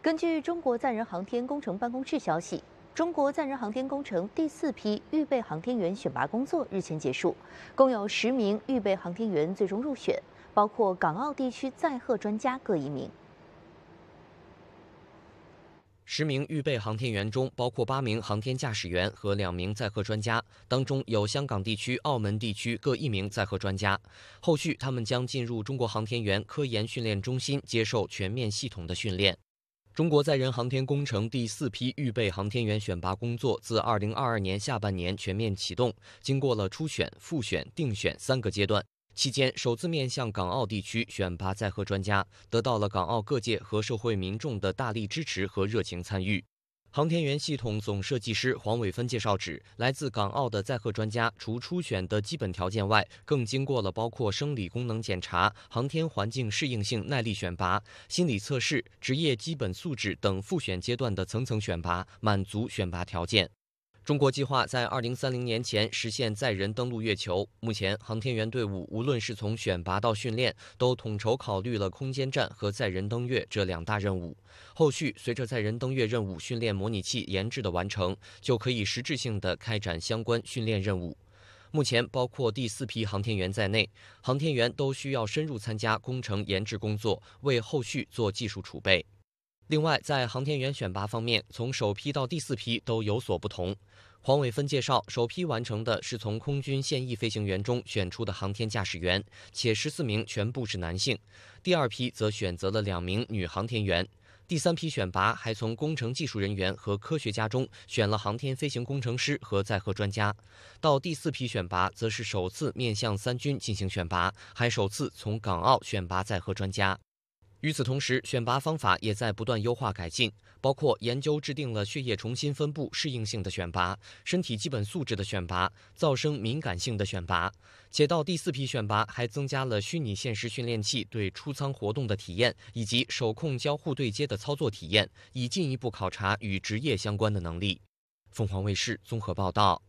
根据中国载人航天工程办公室消息，中国载人航天工程第四批预备航天员选拔工作日前结束，共有十名预备航天员最终入选，包括港澳地区载荷专家各一名。十名预备航天员中，包括八名航天驾驶员和两名载荷专家，当中有香港地区、澳门地区各一名载荷专家。后续他们将进入中国航天员科研训练中心接受全面系统的训练。中国载人航天工程第四批预备航天员选拔工作自二零二二年下半年全面启动，经过了初选、复选、定选三个阶段。期间，首次面向港澳地区选拔载荷专家，得到了港澳各界和社会民众的大力支持和热情参与。航天员系统总设计师黄伟芬介绍指，来自港澳的载荷专家，除初选的基本条件外，更经过了包括生理功能检查、航天环境适应性耐力选拔、心理测试、职业基本素质等复选阶段的层层选拔，满足选拔条件。中国计划在二零三零年前实现载人登陆月球。目前，航天员队伍无论是从选拔到训练，都统筹考虑了空间站和载人登月这两大任务。后续，随着载人登月任务训练模拟器研制的完成，就可以实质性的开展相关训练任务。目前，包括第四批航天员在内，航天员都需要深入参加工程研制工作，为后续做技术储备。另外，在航天员选拔方面，从首批到第四批都有所不同。黄伟芬介绍，首批完成的是从空军现役飞行员中选出的航天驾驶员，且十四名全部是男性；第二批则选择了两名女航天员；第三批选拔还从工程技术人员和科学家中选了航天飞行工程师和载荷专家；到第四批选拔，则是首次面向三军进行选拔，还首次从港澳选拔载荷专家。与此同时，选拔方法也在不断优化改进，包括研究制定了血液重新分布适应性的选拔、身体基本素质的选拔、噪声敏感性的选拔，且到第四批选拔还增加了虚拟现实训练器对出舱活动的体验以及手控交互对接的操作体验，以进一步考察与职业相关的能力。凤凰卫视综合报道。